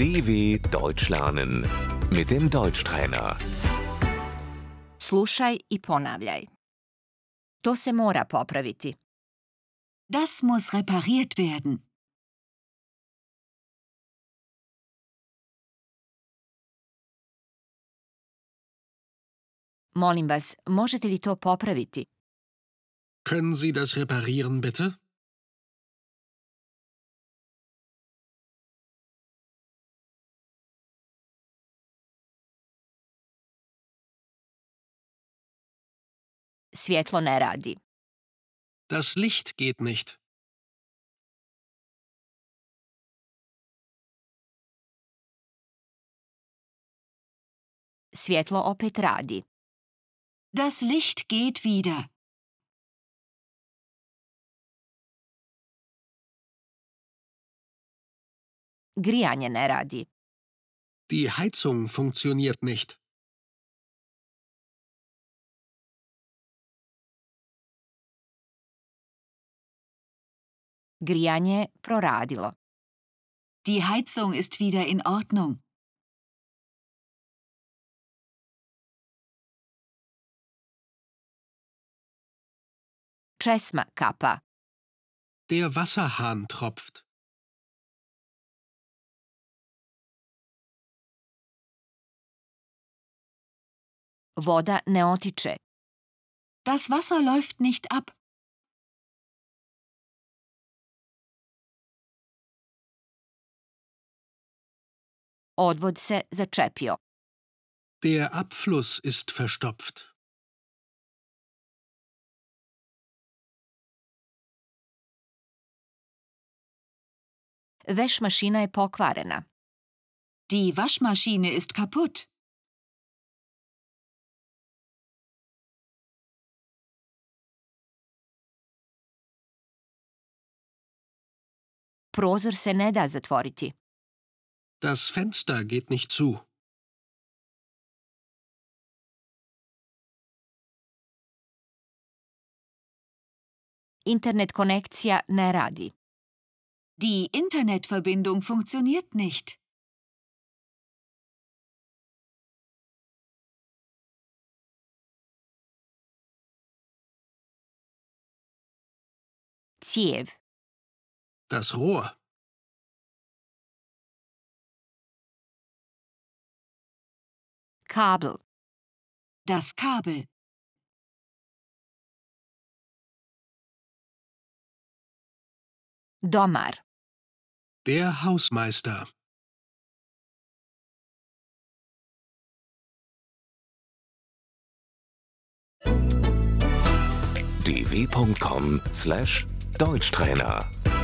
DW Deutsch lernen mit dem Deutschtrainer. Slušaj i ponavljaj. To se mora popraviti. Das muss repariert werden. Molim vas, možete li to popraviti? Können Sie das reparieren, bitte? svjetlo ne radi. Das Licht geht nicht. Svjetlo opet radi. Das Licht geht wieder. Grijanje ne radi. Die Heizung funktioniert nicht. Grijanje proradilo. Die Heizung ist wieder in Ordnung. Czesma kapa. Der Wasserhahn tropft. Voda ne otiče. Das Wasser läuft nicht ab. Odvod se začepio. Der Abfluss ist verstopft. Veš mašina je pokvarena. Die Waschmaschine ist kaputt. Prozor se ne da zatvoriti. Das Fenster geht nicht zu. Internet konekcija ne radi. Die Internetverbindung funktioniert nicht. Cijev. Das Rohr. Kabel. Das Kabel. Domar. Der Hausmeister. dw.com/deutschtrainer